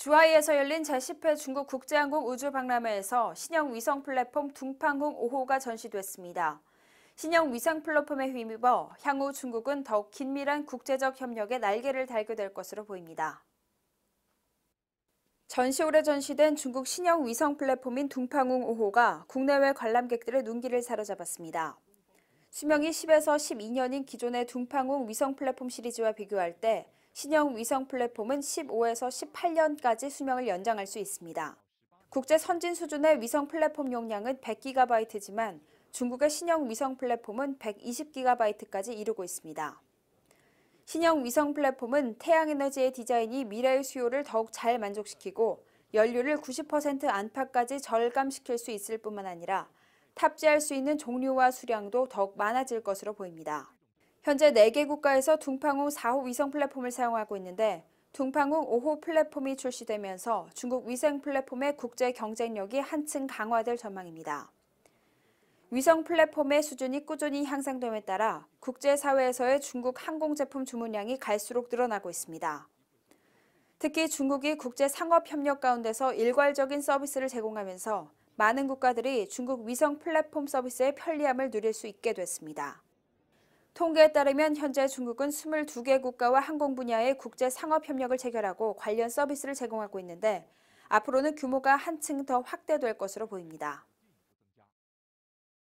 주하이에서 열린 제10회 중국 국제항공 우주박람회에서 신형 위성 플랫폼 둥팡궁 5호가 전시됐습니다. 신형 위성 플랫폼에 휘입어 향후 중국은 더욱 긴밀한 국제적 협력의 날개를 달게 될 것으로 보입니다. 전시홀에 전시된 중국 신형 위성 플랫폼인 둥팡웅 5호가 국내외 관람객들의 눈길을 사로잡았습니다. 수명이 10에서 12년인 기존의 둥팡웅 위성 플랫폼 시리즈와 비교할 때 신형 위성 플랫폼은 15에서 18년까지 수명을 연장할 수 있습니다. 국제 선진 수준의 위성 플랫폼 용량은 100GB지만 중국의 신형 위성 플랫폼은 120GB까지 이르고 있습니다. 신형 위성 플랫폼은 태양에너지의 디자인이 미래의 수요를 더욱 잘 만족시키고 연료를 90% 안팎까지 절감시킬 수 있을 뿐만 아니라 탑재할 수 있는 종류와 수량도 더욱 많아질 것으로 보입니다. 현재 4개 국가에서 둥팡웅 4호 위성 플랫폼을 사용하고 있는데 둥팡웅 5호 플랫폼이 출시되면서 중국 위생 플랫폼의 국제 경쟁력이 한층 강화될 전망입니다. 위성 플랫폼의 수준이 꾸준히 향상됨에 따라 국제사회에서의 중국 항공 제품 주문량이 갈수록 늘어나고 있습니다. 특히 중국이 국제 상업 협력 가운데서 일괄적인 서비스를 제공하면서 많은 국가들이 중국 위성 플랫폼 서비스의 편리함을 누릴 수 있게 됐습니다. 통계에 따르면 현재 중국은 22개 국가와 항공 분야의 국제 상업 협력을 체결하고 관련 서비스를 제공하고 있는데 앞으로는 규모가 한층 더 확대될 것으로 보입니다.